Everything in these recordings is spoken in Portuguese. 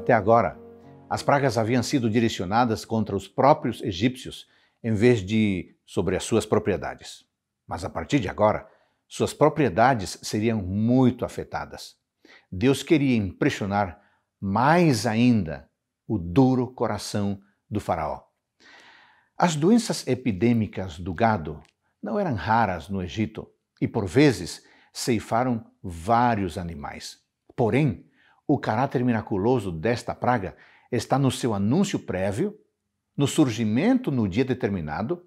Até agora, as pragas haviam sido direcionadas contra os próprios egípcios em vez de sobre as suas propriedades. Mas a partir de agora, suas propriedades seriam muito afetadas. Deus queria impressionar mais ainda o duro coração do Faraó. As doenças epidêmicas do gado não eram raras no Egito e, por vezes, ceifaram vários animais. Porém, o caráter miraculoso desta praga está no seu anúncio prévio, no surgimento no dia determinado,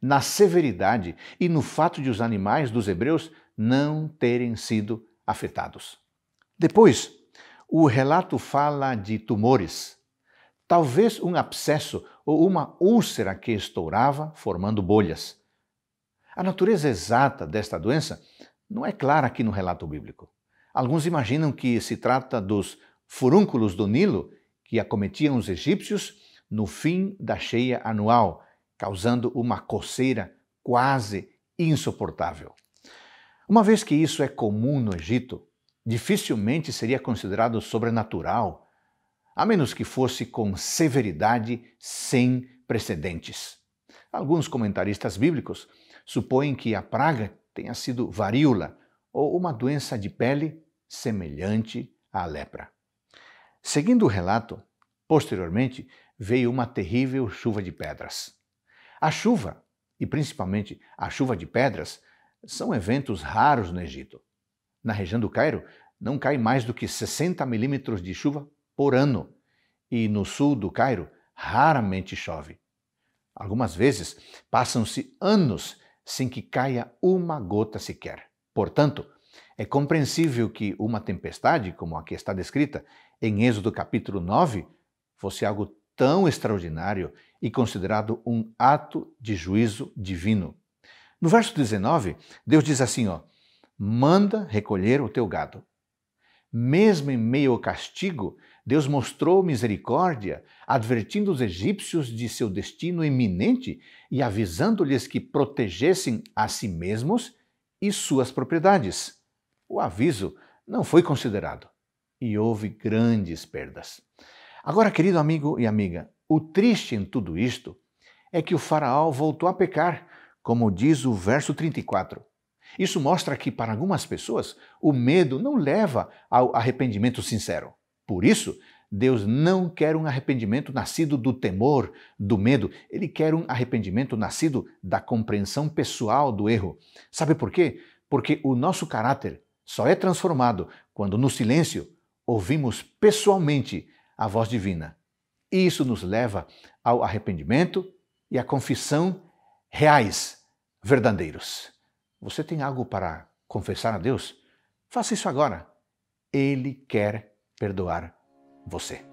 na severidade e no fato de os animais dos hebreus não terem sido afetados. Depois, o relato fala de tumores, talvez um abscesso ou uma úlcera que estourava, formando bolhas. A natureza exata desta doença não é clara aqui no relato bíblico. Alguns imaginam que se trata dos furúnculos do Nilo que acometiam os egípcios no fim da cheia anual, causando uma coceira quase insuportável. Uma vez que isso é comum no Egito, dificilmente seria considerado sobrenatural, a menos que fosse com severidade sem precedentes. Alguns comentaristas bíblicos supõem que a praga tenha sido varíola, ou uma doença de pele semelhante à lepra. Seguindo o relato, posteriormente veio uma terrível chuva de pedras. A chuva, e principalmente a chuva de pedras, são eventos raros no Egito. Na região do Cairo, não cai mais do que 60 milímetros de chuva por ano, e no sul do Cairo raramente chove. Algumas vezes passam-se anos sem que caia uma gota sequer. Portanto, é compreensível que uma tempestade, como a que está descrita em Êxodo capítulo 9, fosse algo tão extraordinário e considerado um ato de juízo divino. No verso 19, Deus diz assim: ó, manda recolher o teu gado. Mesmo em meio ao castigo, Deus mostrou misericórdia, advertindo os egípcios de seu destino iminente e avisando-lhes que protegessem a si mesmos e suas propriedades. O aviso não foi considerado e houve grandes perdas. Agora, querido amigo e amiga, o triste em tudo isto é que o Faraó voltou a pecar, como diz o verso 34. Isso mostra que, para algumas pessoas, o medo não leva ao arrependimento sincero. Por isso, Deus não quer um arrependimento nascido do temor, do medo. Ele quer um arrependimento nascido da compreensão pessoal do erro. Sabe por quê? Porque o nosso caráter só é transformado quando no silêncio ouvimos pessoalmente a voz divina. E isso nos leva ao arrependimento e à confissão reais, verdadeiros. Você tem algo para confessar a Deus? Faça isso agora. Ele quer perdoar você.